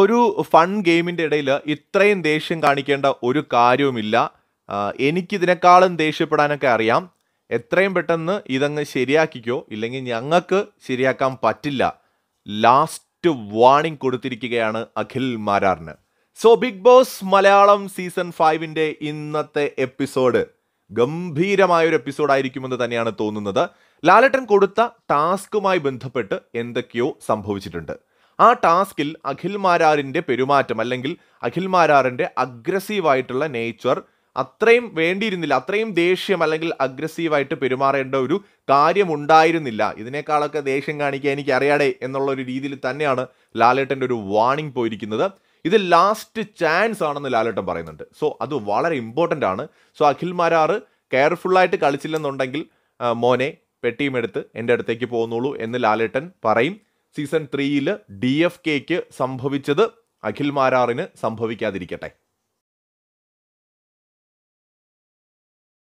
ഒരു ഫൺ ഗെയിമിൻ്റെ ഇടയിൽ ഇത്രയും ദേഷ്യം കാണിക്കേണ്ട ഒരു കാര്യവുമില്ല എനിക്കിതിനേക്കാളും ദേഷ്യപ്പെടാനൊക്കെ അറിയാം എത്രയും പെട്ടെന്ന് ഇതങ്ങ് ശരിയാക്കിക്കോ ഇല്ലെങ്കിൽ ഞങ്ങൾക്ക് ശരിയാക്കാൻ പറ്റില്ല ലാസ്റ്റ് വാണിംഗ് കൊടുത്തിരിക്കുകയാണ് അഖിൽ മാരാറിന് so Big Boss Malayalam season ഫൈവിൻ്റെ ഇന്നത്തെ എപ്പിസോഡ് ഗംഭീരമായൊരു ആയിരിക്കുമെന്ന് തന്നെയാണ് തോന്നുന്നത് ലാലട്ടൻ കൊടുത്ത ടാസ്കുമായി ബന്ധപ്പെട്ട് എന്തൊക്കെയോ സംഭവിച്ചിട്ടുണ്ട് ആ ടാസ്കിൽ അഖിൽ മാരാറിൻ്റെ പെരുമാറ്റം അല്ലെങ്കിൽ അഖിൽ മാരാറിൻ്റെ അഗ്രസീവായിട്ടുള്ള നേച്ചർ അത്രയും വേണ്ടിയിരുന്നില്ല അത്രയും ദേഷ്യം അല്ലെങ്കിൽ അഗ്രസീവായിട്ട് പെരുമാറേണ്ട ഒരു കാര്യമുണ്ടായിരുന്നില്ല ഇതിനേക്കാളൊക്കെ ദേഷ്യം കാണിക്കാൻ എനിക്ക് അറിയാടേ എന്നുള്ള ഒരു രീതിയിൽ തന്നെയാണ് ലാലേട്ടൻ്റെ ഒരു വാണിംഗ് പോയിരിക്കുന്നത് ഇത് ലാസ്റ്റ് ചാൻസ് ആണെന്ന് ലാലേട്ടൻ പറയുന്നുണ്ട് സോ അത് വളരെ ഇമ്പോർട്ടൻ്റ് ആണ് സോ അഖിൽ മാരാറ് കെയർഫുള്ളായിട്ട് കളിച്ചില്ലെന്നുണ്ടെങ്കിൽ മോനെ പെട്ടിയും എടുത്ത് എൻ്റെ അടുത്തേക്ക് പോകുന്നുള്ളൂ എന്ന് ലാലേട്ടൻ പറയും സീസൺ ത്രീയിൽ ഡി എഫ് കെക്ക് സംഭവിച്ചത് അഖിൽ മാരാറിന് സംഭവിക്കാതിരിക്കട്ടെ